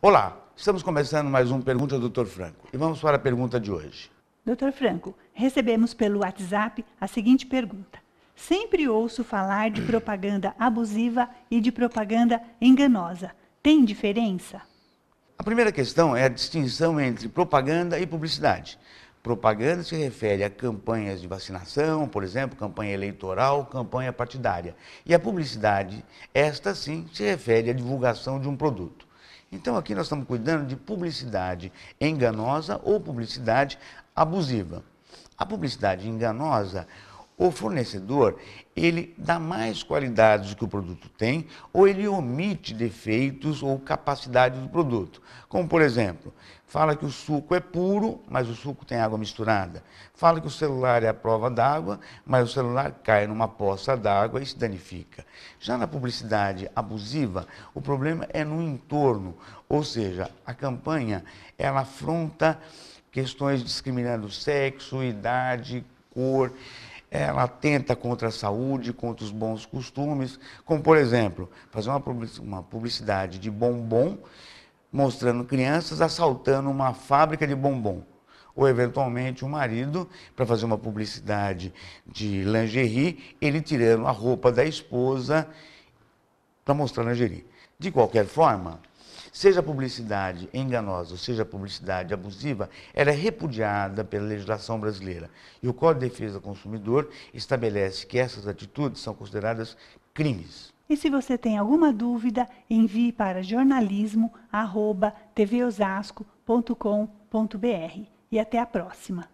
Olá, estamos começando mais um Pergunta ao Dr. Franco e vamos para a pergunta de hoje. Dr. Franco, recebemos pelo WhatsApp a seguinte pergunta. Sempre ouço falar de propaganda abusiva e de propaganda enganosa. Tem diferença? A primeira questão é a distinção entre propaganda e publicidade. Propaganda se refere a campanhas de vacinação, por exemplo, campanha eleitoral, campanha partidária. E a publicidade, esta sim, se refere à divulgação de um produto. Então aqui nós estamos cuidando de publicidade enganosa ou publicidade abusiva. A publicidade enganosa o fornecedor ele dá mais qualidades do que o produto tem ou ele omite defeitos ou capacidade do produto. Como por exemplo, fala que o suco é puro, mas o suco tem água misturada. Fala que o celular é a prova d'água, mas o celular cai numa poça d'água e se danifica. Já na publicidade abusiva, o problema é no entorno, ou seja, a campanha ela afronta questões discriminando sexo, idade, cor é, ela atenta contra a saúde, contra os bons costumes, como por exemplo, fazer uma publicidade de bombom mostrando crianças assaltando uma fábrica de bombom. Ou eventualmente o um marido, para fazer uma publicidade de lingerie, ele tirando a roupa da esposa para mostrar lingerie. De qualquer forma, seja publicidade enganosa ou seja publicidade abusiva, ela é repudiada pela legislação brasileira. E o Código de Defesa do Consumidor estabelece que essas atitudes são consideradas crimes. E se você tem alguma dúvida, envie para jornalismo@tvosasco.com.br. E até a próxima.